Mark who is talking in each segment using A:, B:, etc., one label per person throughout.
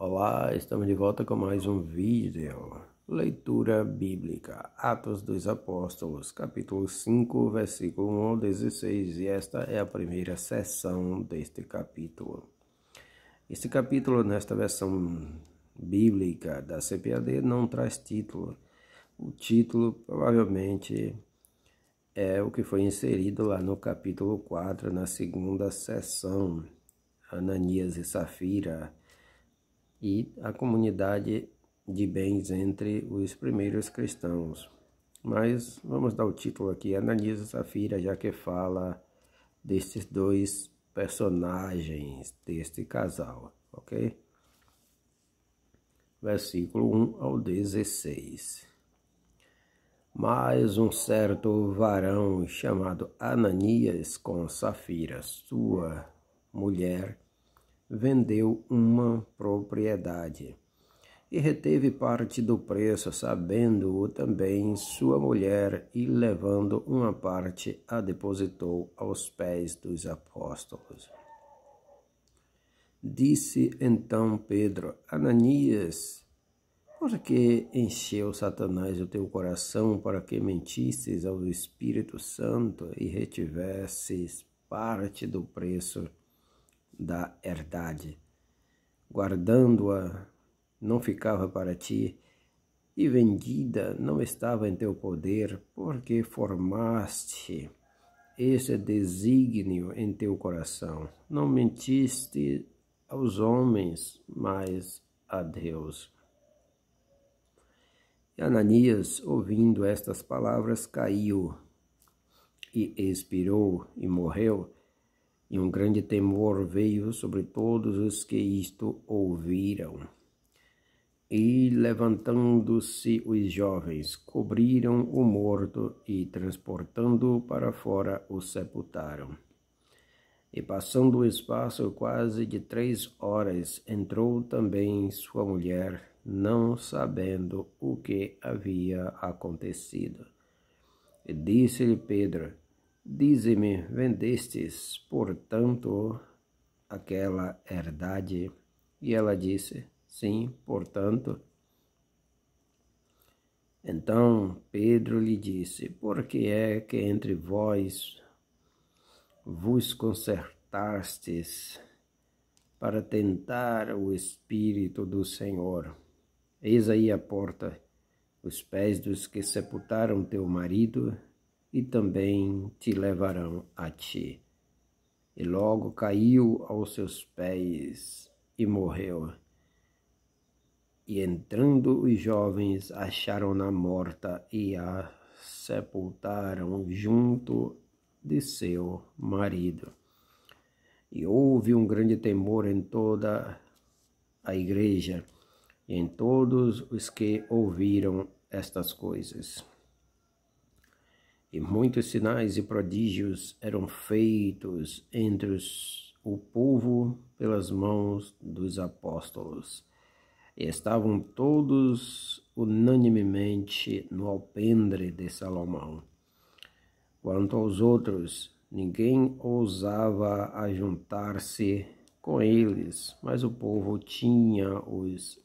A: Olá, estamos de volta com mais um vídeo. Leitura bíblica, Atos dos Apóstolos, capítulo 5, versículo 1 ao 16, e esta é a primeira sessão deste capítulo. Este capítulo, nesta versão bíblica da CPAD, não traz título. O título provavelmente é o que foi inserido lá no capítulo 4, na segunda sessão. Ananias e Safira e a comunidade de bens entre os primeiros cristãos. Mas vamos dar o título aqui, e Safira, já que fala destes dois personagens deste casal, ok? Versículo 1 ao 16. Mas um certo varão chamado Ananias com Safira, sua mulher, vendeu uma propriedade e reteve parte do preço, sabendo-o também sua mulher, e levando uma parte, a depositou aos pés dos apóstolos. Disse então Pedro: Ananias, por que encheu Satanás o teu coração para que mentisses ao Espírito Santo e retivesses parte do preço? da herdade. Guardando-a, não ficava para ti, e vendida não estava em teu poder, porque formaste esse desígnio em teu coração. Não mentiste aos homens, mas a Deus. E Ananias, ouvindo estas palavras, caiu e expirou e morreu e um grande temor veio sobre todos os que isto ouviram. E levantando-se os jovens, cobriram o morto e, transportando-o para fora, o sepultaram. E passando o espaço quase de três horas, entrou também sua mulher, não sabendo o que havia acontecido. E disse-lhe Pedro: Dize-me, vendestes, portanto, aquela herdade? E ela disse, sim, portanto. Então Pedro lhe disse, por que é que entre vós vos concertastes para tentar o Espírito do Senhor? Eis aí a porta, os pés dos que sepultaram teu marido e também te levarão a ti. E logo caiu aos seus pés e morreu. E entrando os jovens, acharam-na morta e a sepultaram junto de seu marido. E houve um grande temor em toda a igreja e em todos os que ouviram estas coisas. E muitos sinais e prodígios eram feitos entre os, o povo pelas mãos dos apóstolos. E estavam todos unanimemente no alpendre de Salomão. Quanto aos outros, ninguém ousava ajuntar-se com eles, mas o povo tinha-os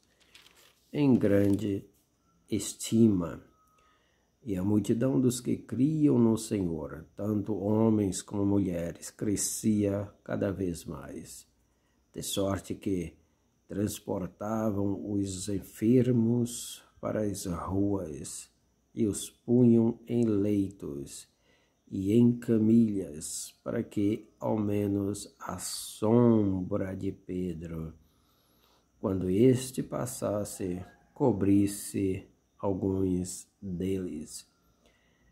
A: em grande estima. E a multidão dos que criam no Senhor, tanto homens como mulheres, crescia cada vez mais, de sorte que transportavam os enfermos para as ruas e os punham em leitos e em camilhas, para que, ao menos, a sombra de Pedro, quando este passasse, cobrisse alguns deles.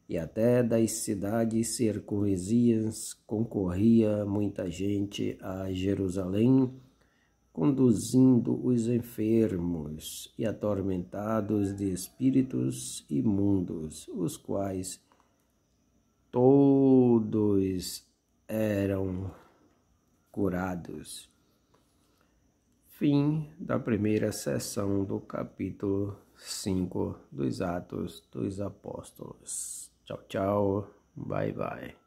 A: E até das cidades circunvizinhas concorria muita gente a Jerusalém, conduzindo os enfermos e atormentados de espíritos imundos, os quais todos eram curados. Fim da primeira sessão do capítulo 5 dos Atos dos Apóstolos. Tchau, tchau. Bye, bye.